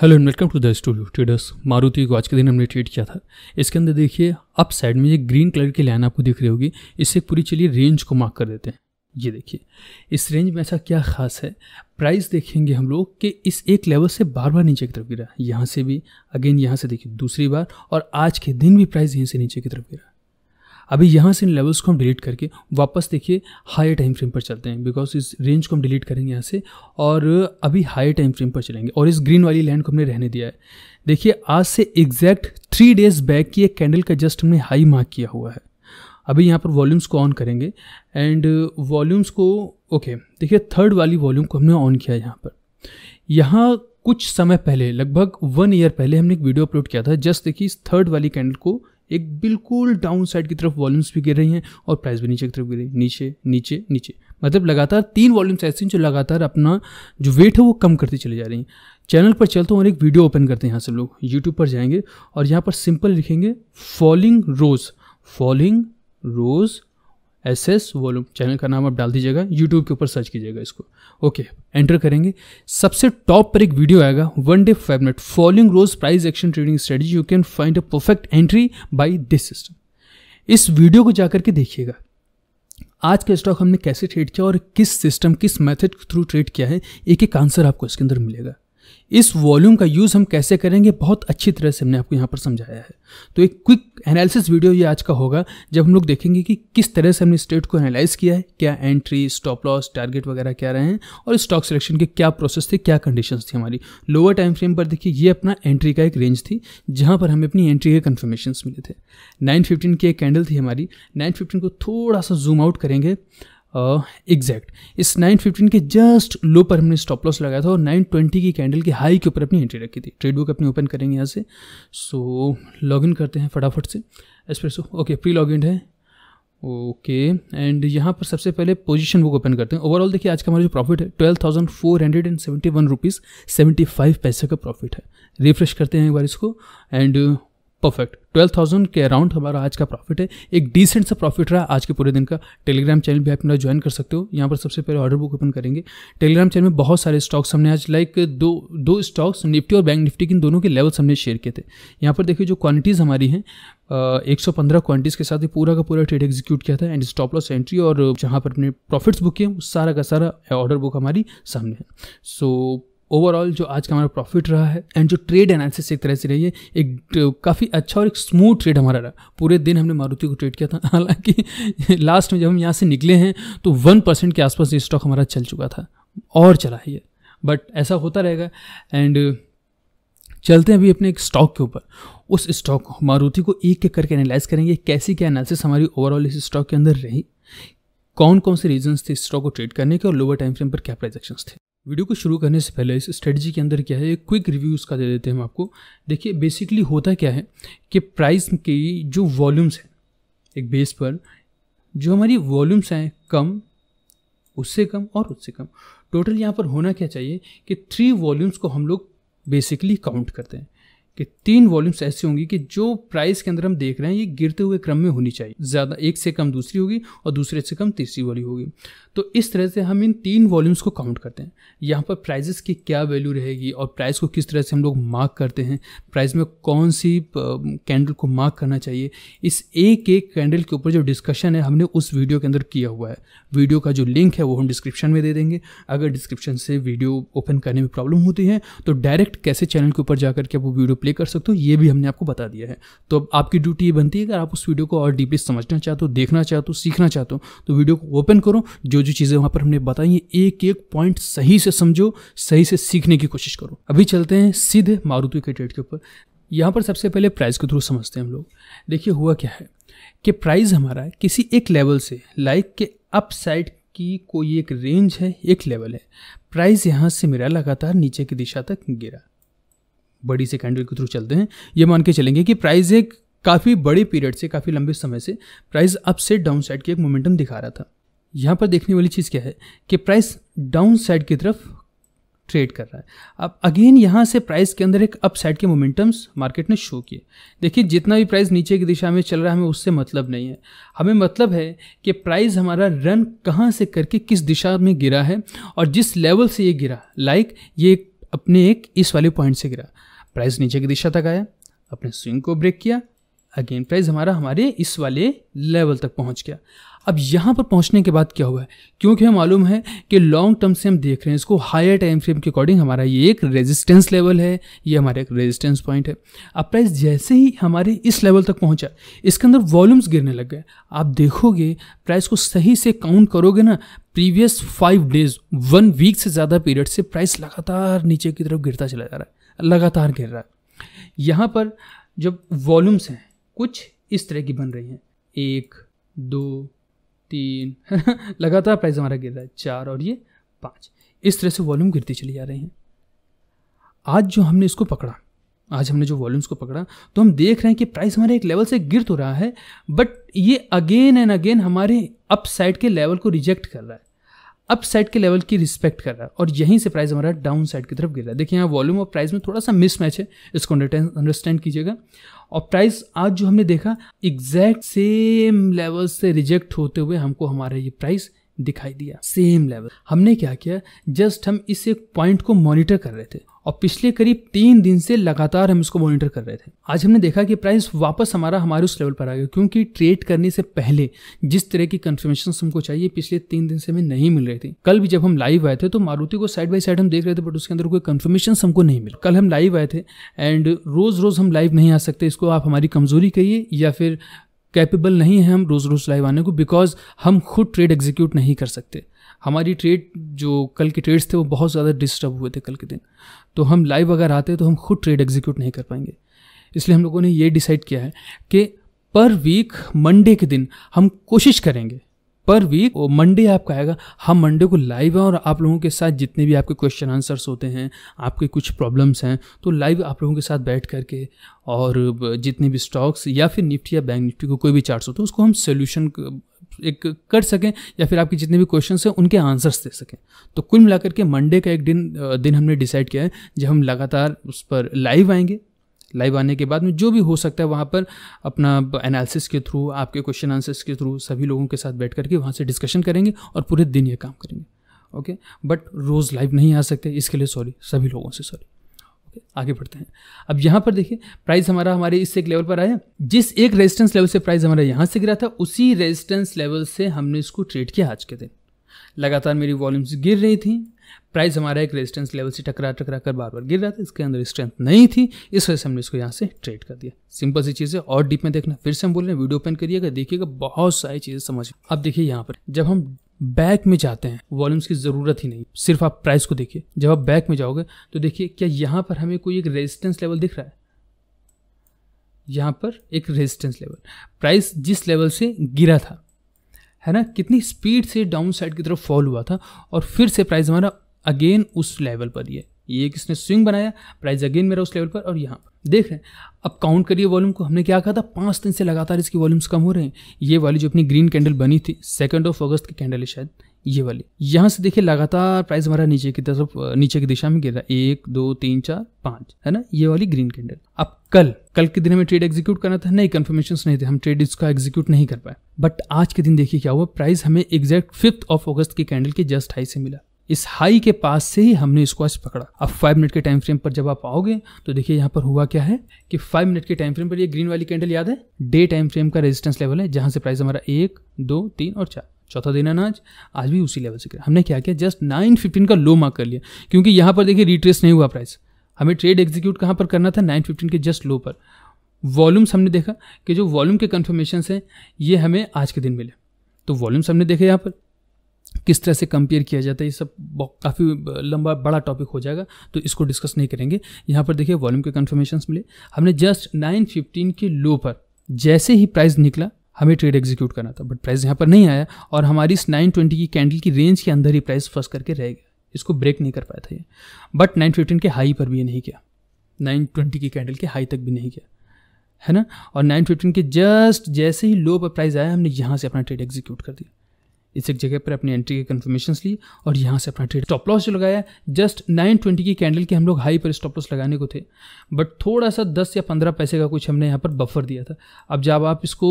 hello and welcome to the studio traders Maruti को आज के दिन हमने ट्रेड किया था इसके अंदर देखिए अप साइड में ये ग्रीन कलर की लाइन आपको दिख रही होगी इससे पूरी चलिए रेंज को मार्क कर देते हैं ये देखिए इस रेंज में ऐसा क्या खास है प्राइस देखेंगे हम लोग कि इस एक लेवल से बार बार नीचे की तरफ गिरा यहाँ से भी अगेन यहाँ से देखिए दूसरी बार और आज के दिन भी प्राइस यहीं से नीचे की तरफ गिरा अभी यहाँ से इन लेवल्स को हम डिलीट करके वापस देखिए हाई टाइम फ्रेम पर चलते हैं बिकॉज इस रेंज को हम डिलीट करेंगे यहाँ से और अभी हाई टाइम फ्रेम पर चलेंगे और इस ग्रीन वाली लैंड को हमने रहने दिया है देखिए आज से एग्जैक्ट थ्री डेज बैक की एक कैंडल का जस्ट हमने हाई मार्क किया हुआ है अभी यहाँ पर वॉल्यूम्स को ऑन करेंगे एंड वॉल्यूम्स को ओके देखिए थर्ड वाली वॉल्यूम को हमने ऑन किया यहाँ पर यहाँ कुछ समय पहले लगभग वन ईयर पहले हमने एक वीडियो अपलोड किया था जस्ट देखिए इस थर्ड वाली कैंडल को एक बिल्कुल डाउन साइड की तरफ वॉल्यूम्स भी गिर रही हैं और प्राइस भी नीचे की तरफ गिर रही है नीचे नीचे नीचे मतलब लगातार तीन वॉल्यूम्स ऐसे हैं जो लगातार अपना जो वेट है वो कम करती चली जा रही हैं चैनल पर चलते हैं और एक वीडियो ओपन करते हैं यहाँ से लोग यूट्यूब पर जाएंगे और यहाँ पर सिंपल लिखेंगे falling rose falling rose S S volume channel का नाम आप डाल दीजिएगा यूट्यूब के ऊपर सर्च कीजिएगा इसको ओके एंटर करेंगे सबसे टॉप पर एक वीडियो आएगा one day five minute following rose price action trading strategy you can find a perfect entry by this system इस वीडियो को जाकर के देखिएगा आज का स्टॉक हमने कैसे ट्रेड किया और किस सिस्टम किस मेथड के थ्रू ट्रेड किया है एक एक आंसर आपको इसके अंदर मिलेगा इस वॉल्यूम का यूज़ हम कैसे करेंगे बहुत अच्छी तरह से हमने आपको यहाँ पर समझाया है तो एक क्विक एनालिसिस वीडियो ये आज का होगा जब हम लोग देखेंगे कि किस तरह से हमने स्टेट को एनालाइज किया है क्या एंट्री स्टॉप लॉस टारगेट वगैरह क्या रहे हैं और स्टॉक सिलेक्शन के क्या प्रोसेस थे क्या कंडीशन थी हमारी लोअर टाइम फ्रेम पर देखिए ये अपना एंट्री का एक रेंज थी जहाँ पर हमें अपनी एंट्री के कन्फर्मेशन मिले थे नाइन की एक कैंडल थी हमारी नाइन को थोड़ा सा जूम आउट करेंगे एग्जैक्ट इस 915 के जस्ट लो पर हमने स्टॉप लॉस लगाया था और 920 की कैंडल के हाई के ऊपर अपनी एंट्री रखी थी ट्रेड बुक अपनी ओपन करेंगे यहाँ से सो लॉग इन करते हैं फटाफट से प्रेसो ओके प्री लॉग इन है ओके एंड यहाँ पर सबसे पहले पोजीशन बुक ओपन करते हैं ओवरऑल देखिए आज का हमारा जो प्रॉफिट है twelve thousand four hundred and seventy one rupees seventy five पैसे का प्रॉफिट है रिफ्रेश करते हैं एक बार इसको एंड परफेक्ट 12,000 के अराउंड हमारा आज का प्रॉफिट है एक डिसेंट सा प्रॉफिट रहा आज के पूरे दिन का टेलीग्राम चैनल भी आप मेरा ज्वाइन कर सकते हो यहाँ पर सबसे पहले ऑर्डर बुक ओपन करेंगे टेलीग्राम चैनल में बहुत सारे स्टॉक्स हमने आज लाइक दो दो स्टॉक्स निफ्टी और बैंक निफ्टी इन दोनों के लेवल्स हमने शेयर किए थे यहाँ पर देखिए जो क्वानिटीज़ हमारी हैं एक सौ पंद्रह क्वांटिटीज़ के साथ ही पूरा का पूरा ट्रेड एग्जीक्यूट किया था एंड स्टॉप लॉस एंट्री और जहाँ पर अपने प्रॉफिट्स बुक किए सारा का सारा ऑर्डर बुक हमारी सामने है सो so, ओवरऑल जो आज का हमारा प्रॉफिट रहा है एंड जो ट्रेड एनालिसिस एक तरह से रही है एक काफ़ी अच्छा और एक स्मूथ ट्रेड हमारा रहा पूरे दिन हमने मारुति को ट्रेड किया था हालांकि लास्ट में जब हम यहाँ से निकले हैं तो वन परसेंट के आसपास ये स्टॉक हमारा चल चुका था और चला ही है बट ऐसा होता रहेगा एंड चलते हैं अभी अपने एक स्टॉक के ऊपर उस स्टॉक मारुति को एक एक करके एनालाइज करेंगे कैसी क्या एनालिसिस हमारी ओवरऑल इस स्टॉक के अंदर रही कौन कौन से रीजंस थे स्टॉक को ट्रेड करने के और लोअर टाइम फ्रेम पर क्या प्राइजेक्शन थे वीडियो को शुरू करने से पहले इस स्ट्रेटजी के अंदर क्या है एक क्विक रिव्यू इसका दे देते हैं हम आपको देखिए बेसिकली होता क्या है कि प्राइस की जो वॉल्यूम्स हैं एक बेस पर जो हमारी वॉल्यूम्स हैं कम उससे कम और उससे कम टोटल यहाँ पर होना क्या चाहिए कि थ्री वॉल्यूम्स को हम लोग बेसिकली काउंट करते हैं कि तीन वॉल्यूम्स ऐसी होंगी कि जो प्राइस के अंदर हम देख रहे हैं ये गिरते हुए क्रम में होनी चाहिए ज़्यादा एक से कम दूसरी होगी और दूसरे से कम तीसरी वाली होगी तो इस तरह से हम इन तीन वॉल्यूम्स को काउंट करते हैं यहाँ पर प्राइजेस की क्या वैल्यू रहेगी और प्राइस को किस तरह से हम लोग मार्क करते हैं प्राइस में कौन सी कैंडल को मार्क करना चाहिए इस एक एक कैंडल के ऊपर जो डिस्कशन है हमने उस वीडियो के अंदर किया हुआ है वीडियो का जो लिंक है वो हम डिस्क्रिप्शन में दे देंगे अगर डिस्क्रिप्शन से वीडियो ओपन करने में प्रॉब्लम होती है तो डायरेक्ट कैसे चैनल के ऊपर जाकर के वो वीडियो प्ले कर सकते हो ये भी हमने आपको बता दिया है तो अब आपकी ड्यूटी ये बनती है अगर आप उस वीडियो को और डीपली समझना चाहते हो देखना चाहते हो सीखना चाहते हो तो वीडियो को ओपन करो जो जो चीज़ें वहाँ पर हमने बताई हैं एक एक पॉइंट सही से समझो सही से सीखने की कोशिश करो अभी चलते हैं सीधे मारुति के ट्रेड के ऊपर यहाँ पर सबसे पहले प्राइस के थ्रू समझते हैं हम लोग देखिए हुआ क्या है कि प्राइस हमारा किसी एक लेवल से लाइक के अप साइड की कोई एक रेंज है एक लेवल है प्राइस यहाँ से मेरा लगातार नीचे की दिशा तक गिरा बड़ी से कैंडल के थ्रू चलते हैं ये मान के चलेंगे कि प्राइस एक काफ़ी बड़े पीरियड से काफ़ी लंबे समय से प्राइस अप से डाउन साइड की एक मोमेंटम दिखा रहा था यहाँ पर देखने वाली चीज़ क्या है कि प्राइस डाउन साइड की तरफ ट्रेड कर रहा है अब अगेन यहाँ से प्राइस के अंदर एक अप साइड के मोमेंटम्स मार्केट ने शो किए देखिए जितना भी प्राइस नीचे की दिशा में चल रहा है हमें उससे मतलब नहीं है हमें मतलब है कि प्राइस हमारा रन कहाँ से करके किस दिशा में गिरा है और जिस लेवल से ये गिरा लाइक ये अपने एक इस वाले पॉइंट से गिरा प्राइस नीचे की दिशा तक आया अपने स्विंग को ब्रेक किया अगेन प्राइस हमारा हमारे इस वाले लेवल तक पहुंच गया अब यहाँ पर पहुंचने के बाद क्या हुआ है क्योंकि हमें मालूम है कि लॉन्ग टर्म से हम देख रहे हैं इसको हायर टाइम फ्रेम के अकॉर्डिंग हमारा ये एक रेजिस्टेंस लेवल है ये हमारा एक रेजिस्टेंस पॉइंट है अब प्राइस जैसे ही हमारे इस लेवल तक पहुंचा इसके अंदर वॉल्यूम्स गिरने लग गए आप देखोगे प्राइस को सही से काउंट करोगे ना previous five days one week से ज़्यादा पीरियड से प्राइस लगातार नीचे की तरफ गिरता चला जा रहा है लगातार गिर रहा है यहाँ पर जब वॉल्यूम्स हैं कुछ इस तरह की बन रही हैं एक दो तीन लगातार प्राइस हमारा गिर रहा है चार और ये पाँच इस तरह से वॉल्यूम गिरती चली जा रही हैं आज जो हमने इसको पकड़ा आज हमने जो वॉल्यूम्स को पकड़ा तो हम देख रहे हैं कि प्राइस हमारे एक लेवल से गिर तो रहा है बट ये अगेन एंड अगेन हमारे अप साइड के लेवल को रिजेक्ट कर रहा है अप साइड के लेवल की रिस्पेक्ट कर रहा है और यहीं से प्राइस हमारा डाउन साइड की तरफ गिर रहा है देखिए यहाँ वॉल्यूम और प्राइस में थोड़ा सा मिसमैच है इसको अंडरस्टैंड कीजिएगा और प्राइस आज जो हमने देखा एग्जैक्ट सेम लेवल से रिजेक्ट होते हुए हमको हमारा ये प्राइस दिखाई दिया सेम लेवल हमने क्या किया जस्ट हम इस एक पॉइंट को मॉनिटर कर रहे थे और पिछले करीब तीन दिन से लगातार हम इसको मॉनिटर कर रहे थे आज हमने देखा कि प्राइस वापस हमारा हमारे उस लेवल पर आ गया क्योंकि ट्रेड करने से पहले जिस तरह की कन्फर्मेशन हमको चाहिए पिछले तीन दिन से हमें नहीं मिल रही थी कल भी जब हम लाइव आए थे तो मारुति को साइड बाई साइड हम देख रहे थे बट उसके अंदर कोई कन्फर्मेशन हमको नहीं मिल कल हम लाइव आए थे एंड रोज रोज हम लाइव नहीं आ सकते इसको आप हमारी कमजोरी कहिए या फिर कैपेबल नहीं है हम रोज रोज लाइव आने को बिकॉज हम खुद ट्रेड एग्जीक्यूट नहीं कर सकते हमारी ट्रेड जो कल के ट्रेड्स थे वो बहुत ज़्यादा डिस्टर्ब हुए थे कल के दिन तो हम लाइव अगर आते तो हम खुद ट्रेड एग्जीक्यूट नहीं कर पाएंगे इसलिए हम लोगों ने ये डिसाइड किया है कि पर वीक मंडे के दिन हम कोशिश करेंगे पर वीक मंडे आपका आएगा हम मंडे को लाइव हैं और आप लोगों के साथ जितने भी आपके क्वेश्चन आंसर्स होते हैं आपके कुछ प्रॉब्लम्स हैं तो लाइव आप लोगों के साथ बैठ करके और जितने भी स्टॉक्स या फिर निफ्टी या बैंक निफ्टी को कोई भी चार्ट्स होते हैं उसको हम सोल्यूशन एक कर सकें या फिर आपके जितने भी क्वेश्चन हैं उनके आंसर्स दे सकें तो कुल मिलाकर के मंडे का एक दिन दिन हमने डिसाइड किया है जब हम लगातार उस पर लाइव आएंगे लाइव आने के बाद में जो भी हो सकता है वहाँ पर अपना एनालिसिस के थ्रू आपके क्वेश्चन आंसर्स के थ्रू सभी लोगों के साथ बैठ करके वहाँ से डिस्कशन करेंगे और पूरे दिन ये काम करेंगे ओके बट रोज़ लाइव नहीं आ सकते इसके लिए सॉरी सभी लोगों से सॉरी पे आगे बढ़ते हैं अब यहाँ पर देखिए प्राइस हमारा हमारे इस एक लेवल पर आया जिस एक रेजिस्टेंस लेवल से प्राइस हमारा यहाँ से गिरा था उसी रेजिस्टेंस लेवल से हमने इसको ट्रेड किया आज के दिन लगातार मेरी वॉल्यूम्स गिर रही थी प्राइस हमारा एक रेजिस्टेंस लेवल से टकरा टकरा कर बार बार गिर रहा था इसके अंदर स्ट्रेंथ नहीं थी इस वजह से हमने इसको यहाँ से ट्रेड कर दिया सिंपल सी चीज़ें और डीप में देखना फिर से हम बोल रहे हैं वीडियो ओपन करिएगा देखिएगा बहुत सारी चीज़ें समझ अब देखिए यहाँ पर जब हम बैक में जाते हैं वॉल्यूम्स की ज़रूरत ही नहीं सिर्फ आप प्राइस को देखिए जब आप बैक में जाओगे तो देखिए क्या यहां पर हमें कोई एक रेजिस्टेंस लेवल दिख रहा है यहां पर एक रेजिस्टेंस लेवल प्राइस जिस लेवल से गिरा था है ना कितनी स्पीड से डाउन साइड की तरफ फॉल हुआ था और फिर से प्राइस हमारा अगेन उस लेवल पर ही है ये किसने स्विंग बनाया प्राइस अगेन मेरा उस लेवल पर और यहाँ पर देख रहे हैं अब काउंट करिए वॉल्यूम को हमने क्या कहा था पाँच दिन से लगातार इसकी वॉल्यूम्स कम हो रहे हैं ये वाली जो अपनी ग्रीन कैंडल बनी थी सेकेंड ऑफ अगस्त की कैंडल है शायद ये वाली यहाँ से देखिए लगातार प्राइस हमारा नीचे की तरफ नीचे की दिशा में गिर रहा है एक दो तीन चार पाँच है ना ये वाली ग्रीन कैंडल अब कल कल के दिन हमें ट्रेड एग्जीक्यूट करना था नहीं कन्फर्मेशन नहीं थे हम ट्रेड इसका एग्जीक्यूट नहीं कर पाए बट आज के दिन देखिए क्या हुआ प्राइस हमें एग्जैक्ट फिफ्थ ऑफ अगस्त की कैंडल के जस्ट हाई से मिला इस हाई के पास से ही हमने इसको आज पकड़ा अब फाइव मिनट के टाइम फ्रेम पर जब आप आओगे तो देखिए यहाँ पर हुआ क्या है कि फाइव मिनट के टाइम फ्रेम पर ये ग्रीन वाली कैंडल याद है डे टाइम फ्रेम का रेजिस्टेंस लेवल है जहाँ से प्राइस हमारा एक दो तीन और चार चौथा दिन है ना आज भी उसी लेवल से किया हमने क्या किया जस्ट नाइन फिफ्टीन का लो मार्क कर लिया क्योंकि यहाँ पर देखिए रिट्रेस नहीं हुआ प्राइस हमें ट्रेड एग्जीक्यूट कहाँ पर करना था नाइन फिफ्टीन के जस्ट लो पर वॉल्यूम्स हमने देखा कि जो वॉल्यूम के कन्फर्मेशन हैं ये हमें आज के दिन मिले तो वॉल्यूम्स हमने देखे यहाँ पर किस तरह से कंपेयर किया जाता है ये सब काफ़ी लंबा बड़ा टॉपिक हो जाएगा तो इसको डिस्कस नहीं करेंगे यहाँ पर देखिए वॉल्यूम के कन्फर्मेशन मिले हमने जस्ट नाइन फिफ्टीन के लो पर जैसे ही प्राइस निकला हमें ट्रेड एग्जीक्यूट करना था बट प्राइस यहाँ पर नहीं आया और हमारी इस नाइन की कैंडल की रेंज के अंदर ही प्राइस फंस करके रह गया इसको ब्रेक नहीं कर पाया था ये बट नाइन के हाई पर भी ये नहीं किया 920 की कैंडल के हाई तक भी नहीं किया है ना और 915 के जस्ट जैसे ही लो पर प्राइस आया हमने यहाँ से अपना ट्रेड एग्जीक्यूट कर दिया इस एक जगह पर अपनी एंट्री की कन्फर्मेशन ली और यहाँ से अपना ट्रेड स्टॉप लॉस जो लगाया जस्ट नाइन ट्वेंटी की कैंडल के हम लोग हाई पर स्टॉप लॉस लगाने को थे बट थोड़ा सा दस या पंद्रह पैसे का कुछ हमने यहाँ पर बफर दिया था अब जब आप इसको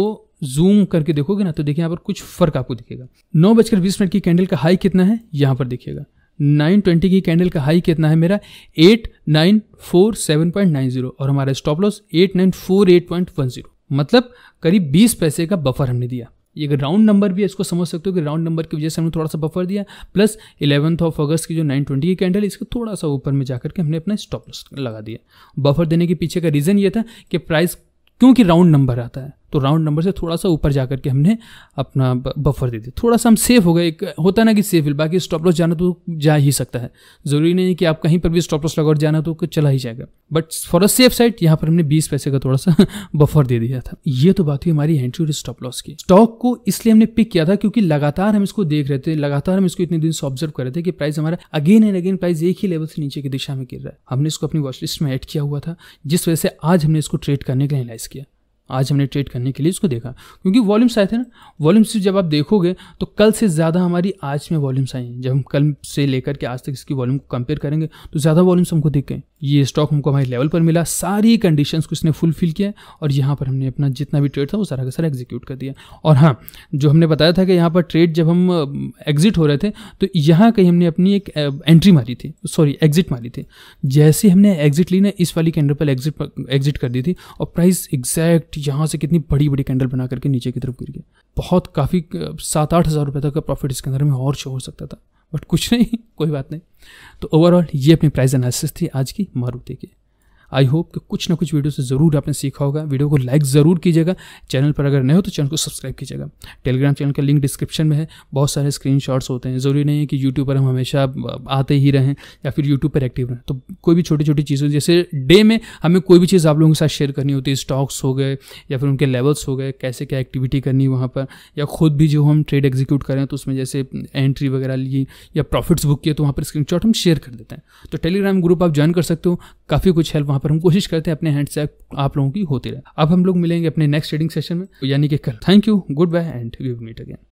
जूम करके देखोगे ना तो देखिए यहाँ पर कुछ फर्क आपको दिखेगा नौ बजकर बीस मिनट की कैंडल का हाई कितना है यहाँ पर दिखेगा 920 की कैंडल का हाई कितना है मेरा 8947.90 और हमारा स्टॉप लॉस 8948.10 मतलब करीब 20 पैसे का बफर हमने दिया ये राउंड नंबर भी है इसको समझ सकते हो कि राउंड नंबर की वजह से हमने थोड़ा सा बफर दिया प्लस इलेवंथ ऑफ अगस्त की जो नाइन ट्वेंटी की कैंडल इसके थोड़ा सा ऊपर में जाकर के हमने अपना स्टॉप लगा दिया बफर देने के पीछे का रीज़न ये था कि प्राइस क्योंकि राउंड नंबर आता है तो राउंड नंबर से थोड़ा सा ऊपर जा करके हमने अपना बफर दे दिया थोड़ा सा हम सेफ हो गए एक होता ना कि सेफ बाकी स्टॉप लॉस जाना तो जा ही सकता है ज़रूरी नहीं कि आप कहीं पर भी स्टॉप लॉस लगा और जाना तो चला ही जाएगा but for a safe side यहाँ पर हमने बीस पैसे का थोड़ा सा बफर दे दिया था ये तो बात हुई हमारी एंट्री और स्टॉप लॉस की स्टॉक को इसलिए हमने पिक किया था क्योंकि लगातार हम इसको देख रहे थे लगातार हम इसको इतने दिन से ऑब्जर्व कर रहे थे कि प्राइस हमारा अगेन एंड अगेन प्राइस एक ही लेवल से नीचे की दिशा में गिर रहा है हमने इसको अपनी वॉचलिस्ट में एड किया हुआ था जिस वजह से आज हमने इसको ट्रेड करने के लिए एनालाइज किया आज हमने ट्रेड करने के लिए इसको देखा क्योंकि वॉल्यूम्स आए थे ना वॉल्यूम्स जब आप देखोगे तो कल से ज़्यादा हमारी आज में वॉल्यूम्स आई हैं जब हम कल से लेकर के आज तक इसकी वॉल्यूम को कंपेयर करेंगे तो ज़्यादा वॉल्यूम्स हमको दिख गए ये स्टॉक हमको हमारे लेवल पर मिला सारी कंडीशन को इसने फुलफिल किया और यहाँ पर हमने अपना जितना भी ट्रेड था वो सारा का सारा एग्जीक्यूट कर दिया और हाँ जो हमने बताया था कि यहाँ पर ट्रेड जब हम एग्जिट हो रहे थे तो यहाँ कहीं हमने अपनी एक एंट्री मारी थी सॉरी एग्जिट मारी थी जैसे हमने एग्जिट ली ना इस वाली कैंडल पर एग्जिट एग्जिट कर दी थी और प्राइस एग्जैक्ट डायरेक्ट यहाँ से कितनी बड़ी बड़ी कैंडल बना करके नीचे की तरफ गिर गया बहुत काफ़ी सात आठ हज़ार रुपये तक का प्रॉफिट इसके अंदर में और शो हो सकता था बट कुछ नहीं कोई बात नहीं तो ओवरऑल ये अपनी प्राइस एनालिसिस थी आज की मारुति की आई होप कि कुछ ना कुछ वीडियो से ज़रूर आपने सीखा होगा वीडियो को लाइक ज़रूर कीजिएगा चैनल पर अगर नए हो तो चैनल को सब्सक्राइब कीजिएगा टेलीग्राम चैनल का लिंक डिस्क्रिप्शन में है बहुत सारे स्क्रीन होते हैं ज़रूरी नहीं है कि यूट्यूब पर हम हमेशा आते ही रहें या फिर यूट्यूब पर एक्टिव रहें तो कोई भी छोटी छोटी चीज़ें जैसे डे में हमें कोई भी चीज़ आप लोगों के साथ शेयर करनी होती है स्टॉक्स हो गए या फिर उनके लेवल्स हो गए कैसे क्या एक्टिविटी करनी वहाँ पर या खुद भी जो हम ट्रेड एग्जीक्यूट करें तो उसमें जैसे एंट्री वगैरह ली या प्रॉफिट्स बुक किए तो वहाँ पर स्क्रीन हम शेयर कर देते हैं तो टेलीग्राम ग्रुप आप ज्वाइन कर सकते हो काफ़ी कुछ हेल्प वहाँ पर हम कोशिश करते हैं अपने हैंड से आप लोगों की होती रहे अब हम लोग मिलेंगे अपने नेक्स्ट ट्रेडिंग सेशन में तो यानी कि कल thank you goodbye and we meet again